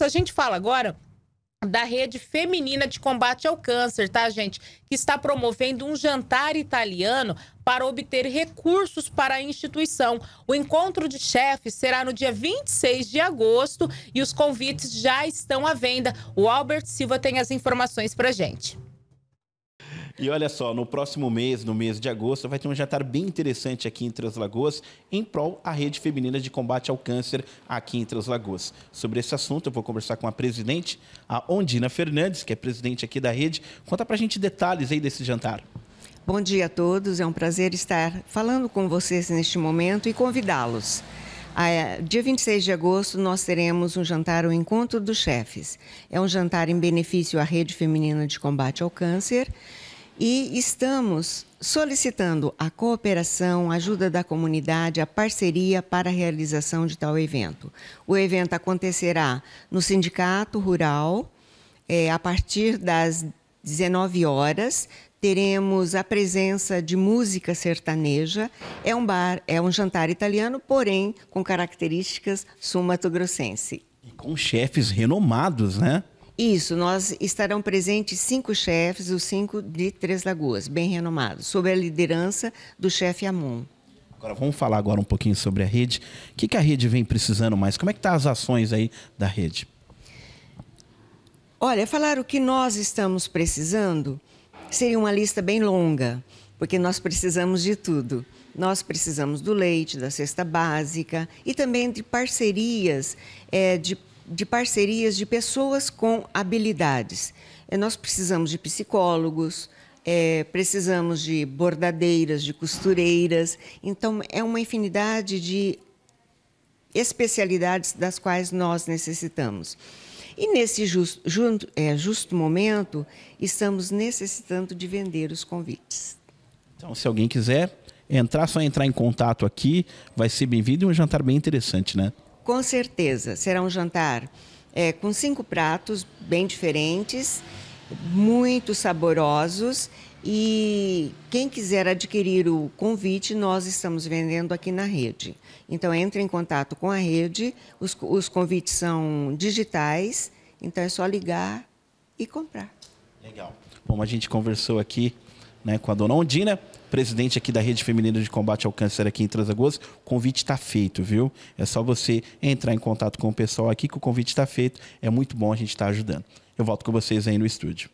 A gente fala agora da rede feminina de combate ao câncer, tá, gente? Que está promovendo um jantar italiano para obter recursos para a instituição. O encontro de chefes será no dia 26 de agosto e os convites já estão à venda. O Albert Silva tem as informações pra gente. E olha só, no próximo mês, no mês de agosto, vai ter um jantar bem interessante aqui em Três Lagoas, em prol à rede feminina de combate ao câncer aqui em Três Lagoas. Sobre esse assunto, eu vou conversar com a presidente, a Ondina Fernandes, que é presidente aqui da rede. Conta pra gente detalhes aí desse jantar. Bom dia a todos, é um prazer estar falando com vocês neste momento e convidá-los. Ah, é, dia 26 de agosto, nós teremos um jantar, o um Encontro dos Chefes. É um jantar em benefício à Rede Feminina de Combate ao Câncer e estamos solicitando a cooperação, a ajuda da comunidade, a parceria para a realização de tal evento. O evento acontecerá no Sindicato Rural, é, a partir das 19 horas. Teremos a presença de música sertaneja. É um bar, é um jantar italiano, porém com características sumatogrossense. E com chefes renomados, né? Isso, nós estarão presentes cinco chefes, os cinco de Três Lagoas, bem renomados, sob a liderança do chefe Amon. Agora vamos falar agora um pouquinho sobre a rede. O que, que a rede vem precisando mais? Como é que estão tá as ações aí da rede? Olha, falar o que nós estamos precisando seria uma lista bem longa, porque nós precisamos de tudo. Nós precisamos do leite, da cesta básica e também de parcerias é, de de parcerias de pessoas com habilidades. É, nós precisamos de psicólogos, é, precisamos de bordadeiras, de costureiras. Então, é uma infinidade de especialidades das quais nós necessitamos. E nesse just, é, justo momento, estamos necessitando de vender os convites. Então, se alguém quiser entrar, só entrar em contato aqui, vai ser bem-vindo e um jantar bem interessante, né? com certeza. Será um jantar é, com cinco pratos bem diferentes, muito saborosos. E quem quiser adquirir o convite, nós estamos vendendo aqui na rede. Então, entre em contato com a rede, os, os convites são digitais, então é só ligar e comprar. Legal. Como a gente conversou aqui né, com a dona Ondina, presidente aqui da Rede Feminina de Combate ao Câncer aqui em Transagoas. O convite está feito, viu? É só você entrar em contato com o pessoal aqui que o convite está feito. É muito bom a gente estar tá ajudando. Eu volto com vocês aí no estúdio.